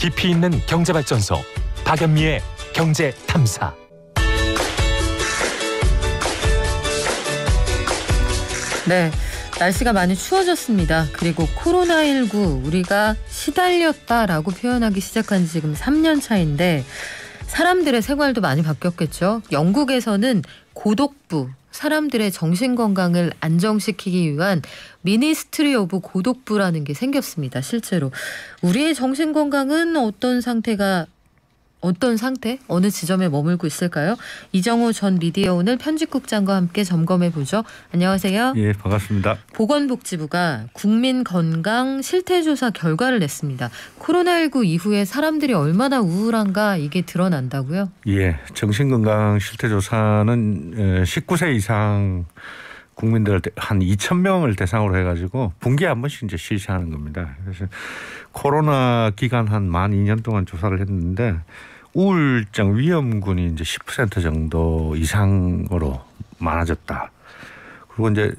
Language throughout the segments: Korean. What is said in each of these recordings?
깊이 있는 경제발전소 박연미의 경제탐사. 네. 날씨가 많이 추워졌습니다. 그리고 코로나19 우리가 시달렸다라고 표현하기 시작한 지금 3년 차인데 사람들의 생활도 많이 바뀌었겠죠. 영국에서는 고독부 사람들의 정신 건강을 안정시키기 위한 미니스트리 오브 고독부라는 게 생겼습니다. 실제로 우리의 정신 건강은 어떤 상태가 어떤 상태, 어느 지점에 머물고 있을까요? 이정우 전 미디어 오늘 편집국장과 함께 점검해 보죠. 안녕하세요. 예, 반갑습니다. 보건복지부가 국민 건강 실태조사 결과를 냈습니다. 코로나19 이후에 사람들이 얼마나 우울한가 이게 드러난다고요? 예, 정신건강 실태조사는 19세 이상 국민들 한 2천 명을 대상으로 해가지고 분기에 한 번씩 이제 실시하는 겁니다. 그래서 코로나 기간 한만 2년 동안 조사를 했는데 우울증 위험군이 이제 10% 정도 이상으로 많아졌다. 그리고 이제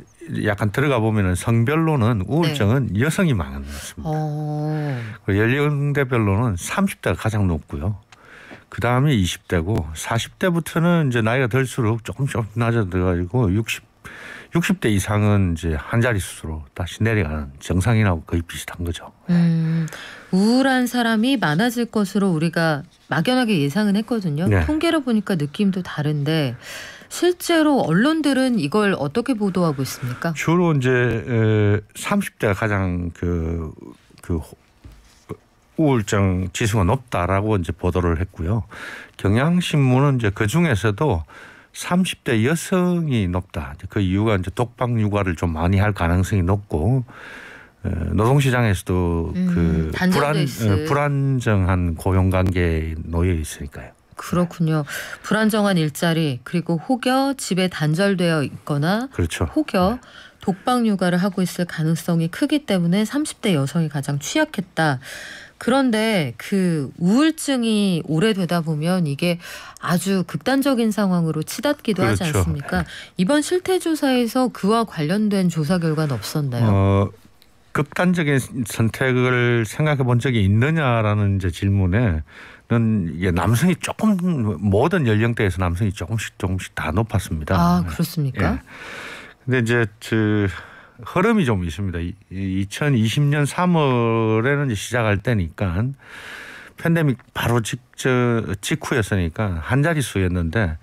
약간 들어가 보면은 성별로는 네. 우울증은 네. 여성이 많았습니다. 오. 어. 연령대별로는 30대가 가장 높고요. 그 다음에 20대고 40대부터는 이제 나이가 들수록 조금 조금 낮아져가지고 60 60대 이상은 이제 한자리수로 다시 내려가는 정상이라고 거의 비슷한 거죠. 음, 우울한 사람이 많아질 것으로 우리가 막연하게 예상은 했거든요. 네. 통계로 보니까 느낌도 다른데 실제로 언론들은 이걸 어떻게 보도하고 있습니까? 주로 이제 30대가 가장 그, 그 우울증 지수가 높다라고 이제 보도를 했고요. 경향신문은 이제 그 중에서도 30대 여성이 높다. 그 이유가 이제 독방 육아를 좀 많이 할 가능성이 높고 어, 노동시장에서도 음, 그 불안 어, 불안정한 고용 관계에 놓여 있으니까요. 그렇군요. 불안정한 일자리 그리고 혹여 집에 단절되어 있거나 그렇죠. 혹여 네. 독방 육아를 하고 있을 가능성이 크기 때문에 30대 여성이 가장 취약했다. 그런데 그 우울증이 오래되다 보면 이게 아주 극단적인 상황으로 치닫기도 그렇죠. 하지 않습니까? 이번 실태 조사에서 그와 관련된 조사 결과는 없었나요? 어, 극단적인 선택을 생각해 본 적이 있느냐라는 이제 질문에 는 이게 남성이 조금 모든 연령대에서 남성이 조금씩 조금씩 다 높았습니다. 아 그렇습니까? 예. 근데 이제 그 흐름이 좀 있습니다. 2020년 3월에는 이제 시작할 때니까 팬데믹 바로 직저 직후였으니까 한 자리 수였는데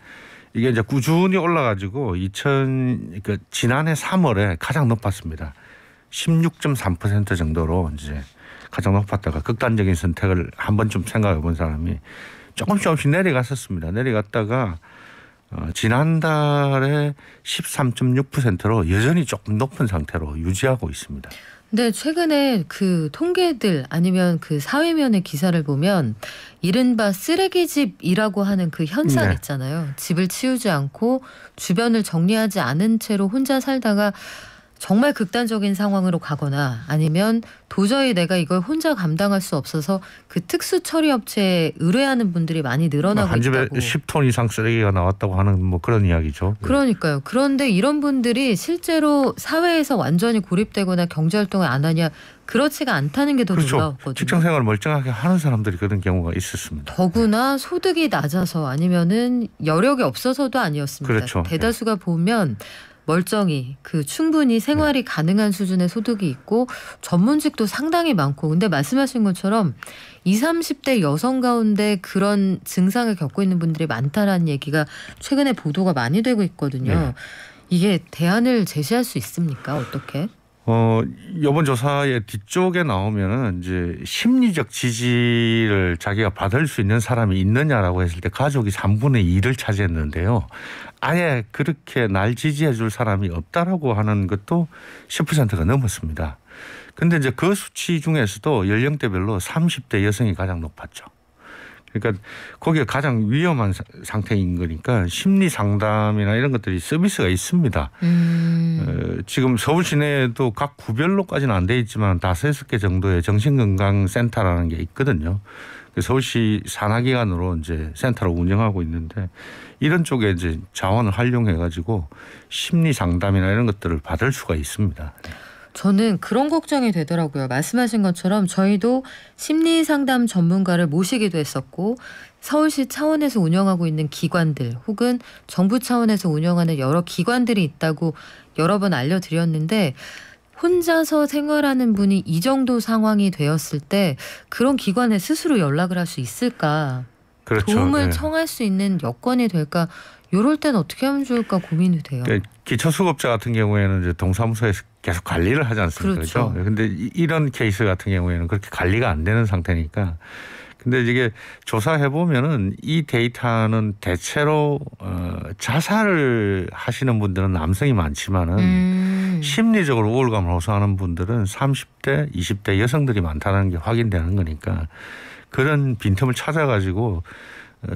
이게 이제 꾸준히 올라가지고 2000그니까 지난해 3월에 가장 높았습니다. 16.3% 정도로 이제 가장 높았다가 극단적인 선택을 한 번쯤 생각해 본 사람이 조금씩 조금씩 내려갔었습니다. 내려갔다가 어, 지난달에 13.6%로 여전히 조금 높은 상태로 유지하고 있습니다. 네, 최근에 그 통계들 아니면 그 사회면의 기사를 보면 이른바 쓰레기집이라고 하는 그 현상 네. 있잖아요. 집을 치우지 않고 주변을 정리하지 않은 채로 혼자 살다가 정말 극단적인 상황으로 가거나 아니면 도저히 내가 이걸 혼자 감당할 수 없어서 그 특수 처리 업체에 의뢰하는 분들이 많이 늘어나고 한 집에 있다고. 10톤 이상 쓰레기가 나왔다고 하는 뭐 그런 이야기죠. 예. 그러니까요. 그런데 이런 분들이 실제로 사회에서 완전히 고립되거나 경제 활동을 안 하냐 그렇지가 않다는 게더 그렇죠. 놀라웠거든요. 직장 생활 멀쩡하게 하는 사람들이 그런 경우가 있었습니다. 더구나 소득이 낮아서 아니면은 여력이 없어서도 아니었습니다. 그렇죠. 예. 대다수가 보면 멀쩡히 그 충분히 생활이 네. 가능한 수준의 소득이 있고 전문직도 상당히 많고 근데 말씀하신 것처럼 20, 30대 여성 가운데 그런 증상을 겪고 있는 분들이 많다라는 얘기가 최근에 보도가 많이 되고 있거든요. 네. 이게 대안을 제시할 수 있습니까? 어떻게? 어, 이번 조사의 뒤쪽에 나오면은 이제 심리적 지지를 자기가 받을 수 있는 사람이 있느냐라고 했을 때 가족이 3분의 2를 차지했는데요. 아예 그렇게 날 지지해 줄 사람이 없다라고 하는 것도 10%가 넘었습니다. 근데 이제 그 수치 중에서도 연령대별로 30대 여성이 가장 높았죠. 그러니까 거기에 가장 위험한 상태인 거니까 심리 상담이나 이런 것들이 서비스가 있습니다. 음. 어, 지금 서울 시내에도 각 구별로까지는 안 돼 있지만 다섯 섯개 정도의 정신건강센터라는 게 있거든요. 그 서울시 산하기관으로 이제 센터를 운영하고 있는데 이런 쪽에 이제 자원을 활용해 가지고 심리 상담이나 이런 것들을 받을 수가 있습니다. 저는 그런 걱정이 되더라고요. 말씀하신 것처럼 저희도 심리 상담 전문가를 모시기도 했었고, 서울시 차원에서 운영하고 있는 기관들 혹은 정부 차원에서 운영하는 여러 기관들이 있다고 여러 번 알려드렸는데, 혼자서 생활하는 분이 이 정도 상황이 되었을 때 그런 기관에 스스로 연락을 할 수 있을까? 그렇죠. 도움을 네. 청할 수 있는 여건이 될까? 이럴 땐 어떻게 하면 좋을까 고민이 돼요. 그러니까 기초수급자 같은 경우에는 이제 동사무소에서 계속 관리를 하지 않습니까? 그렇죠. 그렇죠? 근데 이런 케이스 같은 경우에는 그렇게 관리가 안 되는 상태니까 근데 이게 조사해 보면은 이 데이터는 대체로 어 자살을 하시는 분들은 남성이 많지만은 음. 심리적으로 우울감을 호소하는 분들은 30대, 20대 여성들이 많다는 게 확인되는 거니까 그런 빈틈을 찾아가지고 어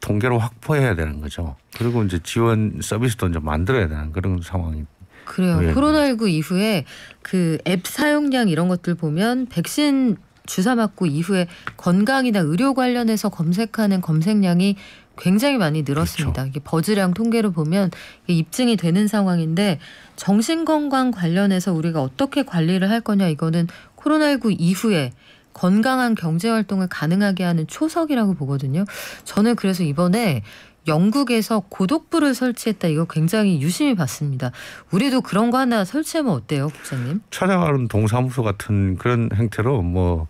통계로 확보해야 되는 거죠. 그리고 이제 지원 서비스도 이제 만들어야 되는 그런 상황이 그래요. 네. 코로나19 이후에 그 앱 사용량 이런 것들 보면 백신 주사 맞고 이후에 건강이나 의료 관련해서 검색하는 검색량이 굉장히 많이 늘었습니다. 그렇죠. 이게 버즈량 통계로 보면 입증이 되는 상황인데 정신건강 관련해서 우리가 어떻게 관리를 할 거냐 이거는 코로나19 이후에 건강한 경제 활동을 가능하게 하는 초석이라고 보거든요. 저는 그래서 이번에 영국에서 고독부를 설치했다. 이거 굉장히 유심히 봤습니다. 우리도 그런 거 하나 설치하면 어때요, 국장님? 찾아가는 동사무소 같은 그런 행태로 뭐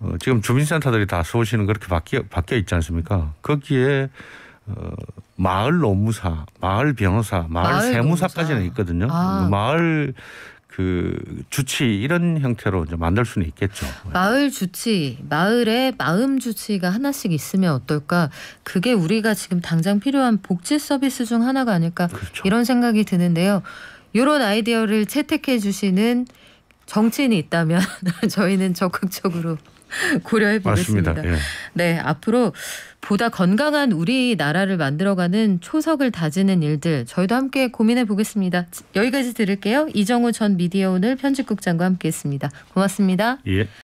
어, 지금 주민센터들이 다 수호시는 그렇게 바뀌어, 바뀌어 있지 않습니까? 거기에 어, 마을 노무사, 마을 변호사, 마을, 마을 세무사까지는 있거든요. 아. 마을 그 주치 이런 형태로 이제 만들 수는 있겠죠. 마을 주치, 마을에 마음 주치가 하나씩 있으면 어떨까? 그게 우리가 지금 당장 필요한 복지 서비스 중 하나가 아닐까? 그렇죠. 이런 생각이 드는데요. 이런 아이디어를 채택해 주시는 정치인이 있다면 저희는 적극적으로 고려해 보겠습니다. 맞습니다. 예. 네, 앞으로 보다 건강한 우리나라를 만들어가는 초석을 다지는 일들 저희도 함께 고민해 보겠습니다. 여기까지 들을게요. 이정우 전 미디어 오늘 편집국장과 함께했습니다. 고맙습니다. 예.